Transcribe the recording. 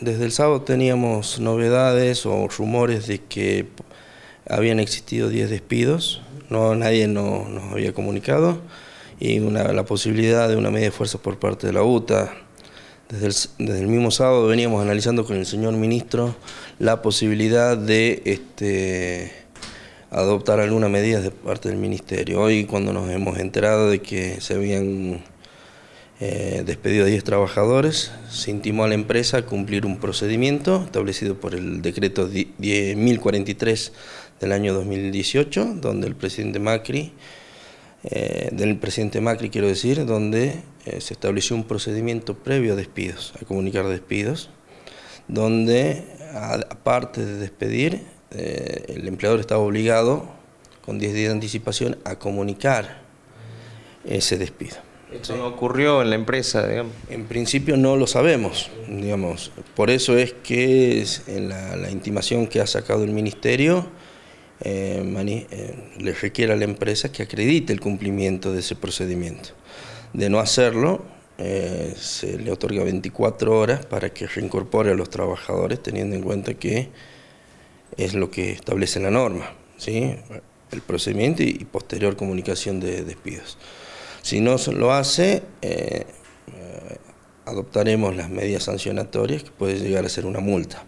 Desde el sábado teníamos novedades o rumores de que habían existido 10 despidos, no, nadie nos había comunicado, y una, la posibilidad de una media de fuerza por parte de la UTA. Desde el, mismo sábado veníamos analizando con el señor ministro la posibilidad de este, adoptar algunas medidas de parte del ministerio. Hoy cuando nos hemos enterado de que se habían eh, despedido a 10 trabajadores, se intimó a la empresa a cumplir un procedimiento establecido por el decreto 10.043 del año 2018, donde el presidente Macri, eh, del presidente Macri quiero decir, donde eh, se estableció un procedimiento previo a despidos, a comunicar despidos, donde aparte de despedir, el empleador estaba obligado con 10 días de anticipación a comunicar ese despido. Esto no ocurrió en la empresa, digamos. En principio no lo sabemos, digamos. Por eso es que en la, intimación que ha sacado el ministerio eh, eh, le requiere a la empresa que acredite el cumplimiento de ese procedimiento. De no hacerlo, eh, se le otorga 24 horas para que reincorpore a los trabajadores, teniendo en cuenta que es lo que establece la norma, el procedimiento y posterior comunicación de despidos. Si no lo hace, eh, eh, adoptaremos las medidas sancionatorias que pueden llegar a ser una multa.